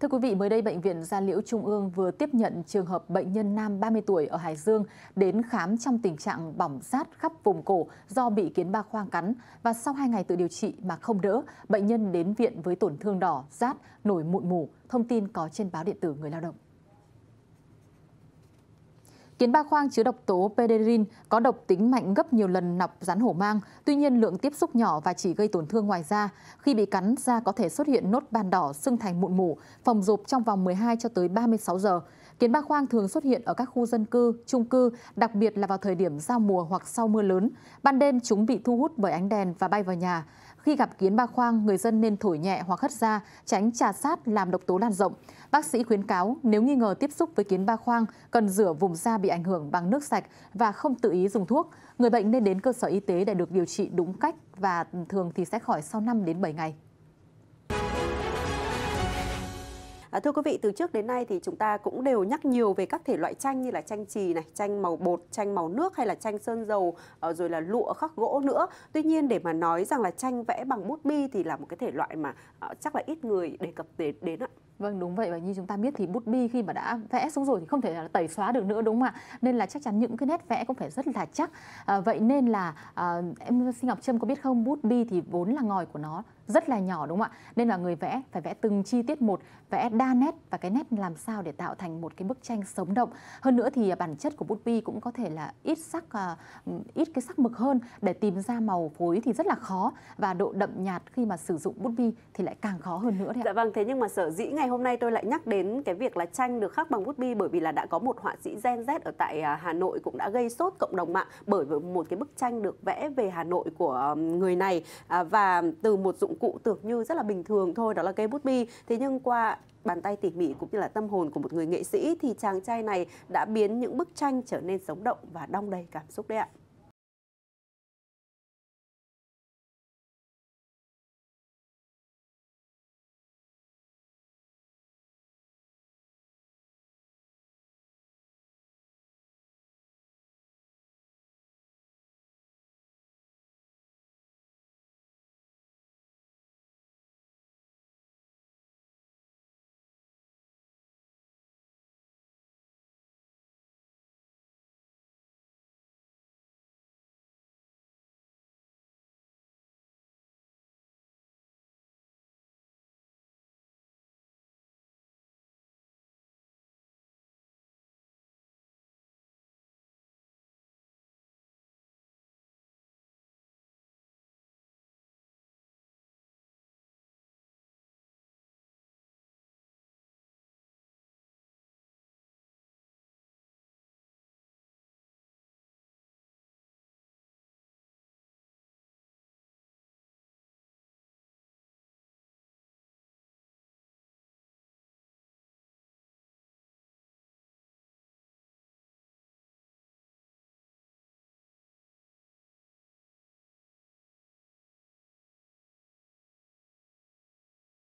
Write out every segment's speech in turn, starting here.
Thưa quý vị, mới đây Bệnh viện Gia Liễu Trung ương vừa tiếp nhận trường hợp bệnh nhân nam 30 tuổi ở Hải Dương đến khám trong tình trạng bỏng rát khắp vùng cổ do bị kiến ba khoang cắn và sau 2 ngày tự điều trị mà không đỡ, bệnh nhân đến viện với tổn thương đỏ, rát, nổi mụn mù, thông tin có trên báo điện tử Người Lao động. Kiến ba khoang chứa độc tố pederin có độc tính mạnh gấp nhiều lần nọc rắn hổ mang, tuy nhiên lượng tiếp xúc nhỏ và chỉ gây tổn thương ngoài da. Khi bị cắn, da có thể xuất hiện nốt ban đỏ, sưng thành mụn mủ, phòng rộp trong vòng 12 cho tới 36 giờ. Kiến ba khoang thường xuất hiện ở các khu dân cư, trung cư, đặc biệt là vào thời điểm giao mùa hoặc sau mưa lớn. Ban đêm chúng bị thu hút bởi ánh đèn và bay vào nhà. Khi gặp kiến ba khoang, người dân nên thổi nhẹ hoặc hất ra, tránh trà sát làm độc tố lan rộng. Bác sĩ khuyến cáo nếu nghi ngờ tiếp xúc với kiến ba khoang, cần rửa vùng da bị ảnh hưởng bằng nước sạch và không tự ý dùng thuốc. Người bệnh nên đến cơ sở y tế để được điều trị đúng cách và thường thì sẽ khỏi sau 5 đến 7 ngày. À, thưa quý vị, từ trước đến nay thì chúng ta cũng đều nhắc nhiều về các thể loại tranh như là tranh chì này, tranh màu bột, tranh màu nước hay là tranh sơn dầu ờ, rồi là lụa khắc gỗ nữa. Tuy nhiên để mà nói rằng là tranh vẽ bằng bút bi thì là một cái thể loại mà ờ, chắc là ít người đề cập đến đến ạ. Vâng đúng vậy và như chúng ta biết thì bút bi khi mà đã vẽ xuống rồi thì không thể là tẩy xóa được nữa đúng không ạ? Nên là chắc chắn những cái nét vẽ cũng phải rất là chắc. À, vậy nên là à, em xin Ngọc Trâm có biết không bút bi thì vốn là ngòi của nó rất là nhỏ đúng không ạ nên là người vẽ phải vẽ từng chi tiết một vẽ đa nét và cái nét làm sao để tạo thành một cái bức tranh sống động hơn nữa thì à, bản chất của bút bi cũng có thể là ít sắc à, ít cái sắc mực hơn để tìm ra màu phối thì rất là khó và độ đậm nhạt khi mà sử dụng bút bi thì lại càng khó hơn nữa đấy dạ vâng thế nhưng mà sở dĩ ngày hôm nay tôi lại nhắc đến cái việc là tranh được khắc bằng bút bi bởi vì là đã có một họa sĩ Gen Z ở tại à, Hà Nội cũng đã gây sốt cộng đồng mạng bởi một cái bức tranh được vẽ về Hà Nội của người này và từ một dụng cụ tưởng như rất là bình thường thôi đó là cây bút bi thế nhưng qua bàn tay tỉ mỉ cũng như là tâm hồn của một người nghệ sĩ thì chàng trai này đã biến những bức tranh trở nên sống động và đong đầy cảm xúc đấy ạ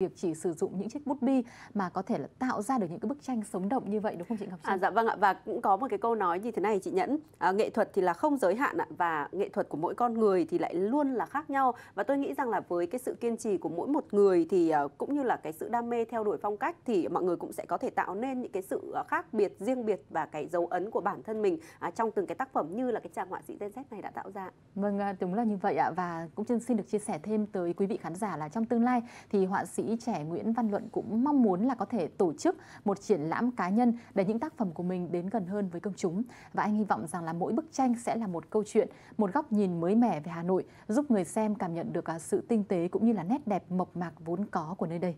việc chỉ sử dụng những chiếc bút bi mà có thể là tạo ra được những cái bức tranh sống động như vậy đúng không chị Ngọc Trinh? À, dạ vâng ạ và cũng có một cái câu nói như thế này chị Nhẫn à, nghệ thuật thì là không giới hạn ạ và nghệ thuật của mỗi con người thì lại luôn là khác nhau và tôi nghĩ rằng là với cái sự kiên trì của mỗi một người thì uh, cũng như là cái sự đam mê theo đuổi phong cách thì mọi người cũng sẽ có thể tạo nên những cái sự à, khác biệt riêng biệt và cái dấu ấn của bản thân mình uh, trong từng cái tác phẩm như là cái chàng họa sĩ Gen Z này đã tạo ra. Vâng đúng là như vậy ạ và cũng xin được chia sẻ thêm tới quý vị khán giả là trong tương lai thì họa sĩ trẻ Nguyễn Văn Luận cũng mong muốn là có thể tổ chức một triển lãm cá nhân để những tác phẩm của mình đến gần hơn với công chúng. Và anh hy vọng rằng là mỗi bức tranh sẽ là một câu chuyện, một góc nhìn mới mẻ về Hà Nội, giúp người xem cảm nhận được à, sự tinh tế cũng như là nét đẹp mộc mạc vốn có của nơi đây.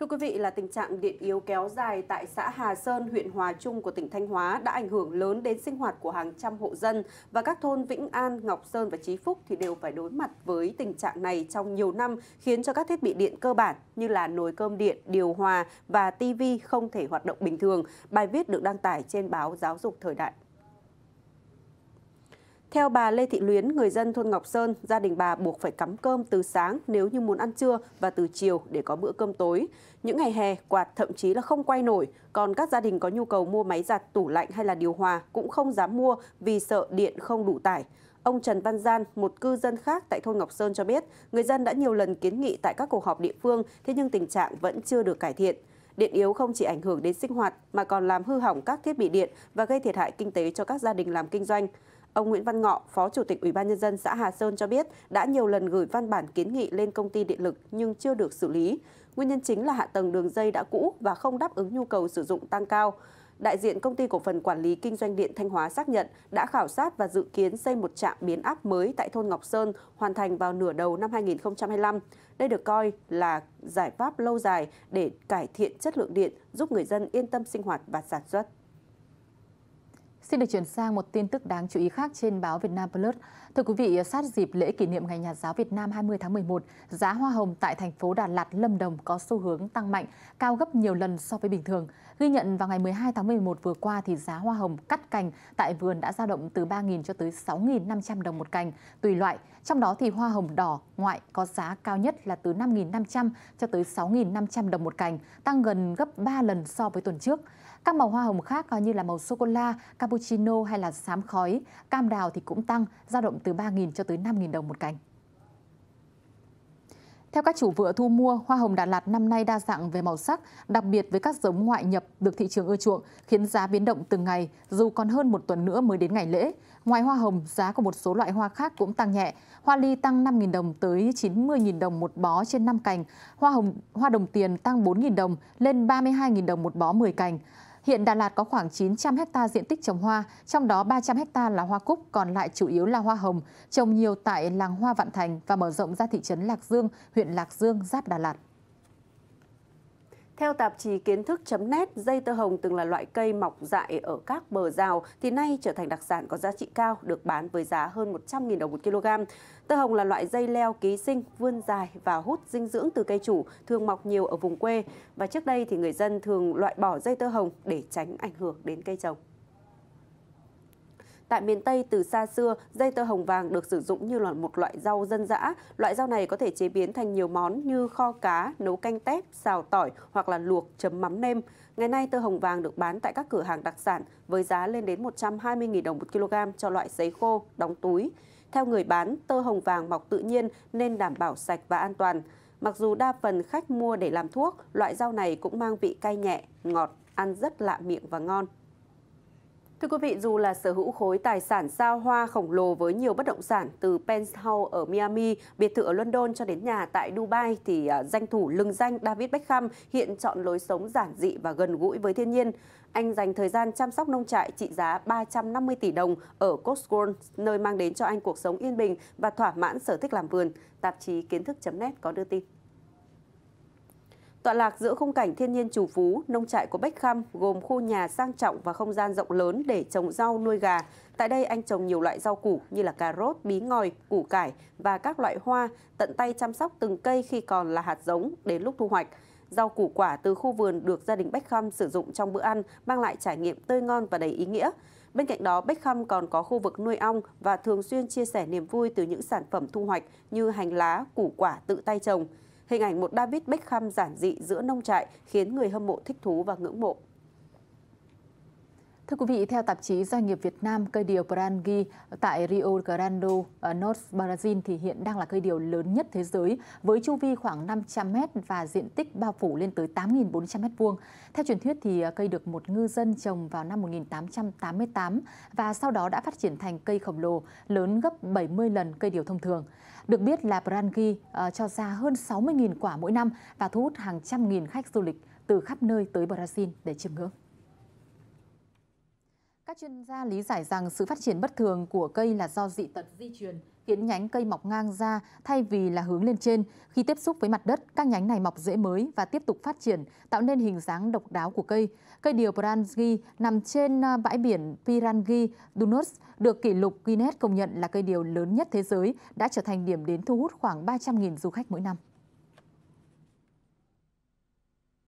Thưa quý vị là tình trạng điện yếu kéo dài tại xã Hà Sơn, huyện Hòa Trung của tỉnh Thanh Hóa đã ảnh hưởng lớn đến sinh hoạt của hàng trăm hộ dân và các thôn Vĩnh An, Ngọc Sơn và Chí Phúc thì đều phải đối mặt với tình trạng này trong nhiều năm khiến cho các thiết bị điện cơ bản như là nồi cơm điện, điều hòa và tivi không thể hoạt động bình thường. Bài viết được đăng tải trên báo Giáo dục Thời đại. Theo bà Lê Thị Luyến, người dân thôn Ngọc Sơn, gia đình bà buộc phải cắm cơm từ sáng nếu như muốn ăn trưa và từ chiều để có bữa cơm tối. Những ngày hè, quạt thậm chí là không quay nổi, còn các gia đình có nhu cầu mua máy giặt, tủ lạnh hay là điều hòa cũng không dám mua vì sợ điện không đủ tải. Ông Trần Văn Gian, một cư dân khác tại thôn Ngọc Sơn cho biết, người dân đã nhiều lần kiến nghị tại các cuộc họp địa phương, thế nhưng tình trạng vẫn chưa được cải thiện. Điện yếu không chỉ ảnh hưởng đến sinh hoạt mà còn làm hư hỏng các thiết bị điện và gây thiệt hại kinh tế cho các gia đình làm kinh doanh. Ông Nguyễn Văn Ngọ, Phó Chủ tịch Ủy ban nhân dân xã Hà Sơn cho biết đã nhiều lần gửi văn bản kiến nghị lên công ty điện lực nhưng chưa được xử lý. Nguyên nhân chính là hạ tầng đường dây đã cũ và không đáp ứng nhu cầu sử dụng tăng cao. Đại diện công ty cổ phần quản lý kinh doanh điện Thanh Hóa xác nhận đã khảo sát và dự kiến xây một trạm biến áp mới tại thôn Ngọc Sơn, hoàn thành vào nửa đầu năm 2025. Đây được coi là giải pháp lâu dài để cải thiện chất lượng điện, giúp người dân yên tâm sinh hoạt và sản xuất. Xin được chuyển sang một tin tức đáng chú ý khác trên báo Việt Nam Plus. Thưa quý vị, sát dịp lễ kỷ niệm Ngày Nhà giáo Việt Nam 20 tháng 11, giá hoa hồng tại thành phố Đà Lạt, Lâm Đồng có xu hướng tăng mạnh, cao gấp nhiều lần so với bình thường. Ghi nhận vào ngày 12 tháng 11 vừa qua thì giá hoa hồng cắt cành tại vườn đã dao động từ 3.000 cho tới 6.500 đồng một cành, tùy loại. Trong đó thì hoa hồng đỏ ngoại có giá cao nhất là từ 5.500 cho tới 6.500 đồng một cành, tăng gần gấp 3 lần so với tuần trước. Các màu hoa hồng khác như là màu sô-cô-la, cappuccino hay là xám khói, cam đào thì cũng tăng, dao động từ 3.000 cho tới 5.000 đồng một cành. Theo các chủ vựa thu mua, hoa hồng Đà Lạt năm nay đa dạng về màu sắc, đặc biệt với các giống ngoại nhập được thị trường ưa chuộng, khiến giá biến động từng ngày, dù còn hơn một tuần nữa mới đến ngày lễ. Ngoài hoa hồng, giá của một số loại hoa khác cũng tăng nhẹ. Hoa ly tăng 5.000 đồng tới 90.000 đồng một bó trên 5 cành. Hoa hồng, hoa đồng tiền tăng 4.000 đồng lên 32.000 đồng một bó 10 cành. Hiện Đà Lạt có khoảng 900 hecta diện tích trồng hoa, trong đó 300 hecta là hoa cúc, còn lại chủ yếu là hoa hồng, trồng nhiều tại làng hoa Vạn Thành và mở rộng ra thị trấn Lạc Dương, huyện Lạc Dương, giáp Đà Lạt. Theo tạp chí Kiến thức.net, dây tơ hồng từng là loại cây mọc dại ở các bờ rào thì nay trở thành đặc sản có giá trị cao, được bán với giá hơn 100.000 đồng một kg. Tơ hồng là loại dây leo ký sinh, vươn dài và hút dinh dưỡng từ cây chủ, thường mọc nhiều ở vùng quê. Và trước đây thì người dân thường loại bỏ dây tơ hồng để tránh ảnh hưởng đến cây trồng. Tại miền Tây từ xa xưa, dây tơ hồng vàng được sử dụng như là một loại rau dân dã. Loại rau này có thể chế biến thành nhiều món như kho cá, nấu canh tép, xào tỏi hoặc là luộc chấm mắm nêm. Ngày nay tơ hồng vàng được bán tại các cửa hàng đặc sản với giá lên đến 120.000 đồng một kg cho loại giấy khô, đóng túi. Theo người bán, tơ hồng vàng mọc tự nhiên nên đảm bảo sạch và an toàn. Mặc dù đa phần khách mua để làm thuốc, loại rau này cũng mang vị cay nhẹ, ngọt, ăn rất lạ miệng và ngon. Thưa quý vị, dù là sở hữu khối tài sản xa hoa khổng lồ với nhiều bất động sản từ penthouse ở Miami, biệt thự ở London cho đến nhà tại Dubai thì à, danh thủ lưng danh David Beckham hiện chọn lối sống giản dị và gần gũi với thiên nhiên. Anh dành thời gian chăm sóc nông trại trị giá 350 tỷ đồng ở Cotswold, nơi mang đến cho anh cuộc sống yên bình và thỏa mãn sở thích làm vườn. Tạp chí Kiến thức.net có đưa tin. Tọa lạc giữa khung cảnh thiên nhiên trù phú, nông trại của Bách Khăm gồm khu nhà sang trọng và không gian rộng lớn để trồng rau nuôi gà. Tại đây anh trồng nhiều loại rau củ như là cà rốt, bí ngòi, củ cải và các loại hoa, tận tay chăm sóc từng cây khi còn là hạt giống đến lúc thu hoạch. Rau củ quả từ khu vườn được gia đình Bách Khăm sử dụng trong bữa ăn, mang lại trải nghiệm tươi ngon và đầy ý nghĩa. Bên cạnh đó, Bách Khăm còn có khu vực nuôi ong và thường xuyên chia sẻ niềm vui từ những sản phẩm thu hoạch như hành lá, củ quả tự tay trồng. Hình ảnh một David Beckham giản dị giữa nông trại khiến người hâm mộ thích thú và ngưỡng mộ. Thưa quý vị, theo tạp chí Doanh nghiệp Việt Nam, cây điều Brangi tại Rio Grande do North Brazil thì hiện đang là cây điều lớn nhất thế giới với chu vi khoảng 500 m và diện tích bao phủ lên tới 8.400 m2. Theo truyền thuyết thì à, cây được một ngư dân trồng vào năm 1888 và sau đó đã phát triển thành cây khổng lồ lớn gấp 70 lần cây điều thông thường. Được biết là Brangi à, cho ra hơn 60.000 quả mỗi năm và thu hút hàng trăm nghìn khách du lịch từ khắp nơi tới Brazil để chiêm ngưỡng. Các chuyên gia lý giải rằng sự phát triển bất thường của cây là do dị tật di truyền khiến nhánh cây mọc ngang ra thay vì là hướng lên trên. Khi tiếp xúc với mặt đất, các nhánh này mọc rễ mới và tiếp tục phát triển, tạo nên hình dáng độc đáo của cây. Cây điều Brangi nằm trên à, bãi biển Pirangi Dunos được kỷ lục Guinness công nhận là cây điều lớn nhất thế giới, đã trở thành điểm đến thu hút khoảng 300.000 du khách mỗi năm.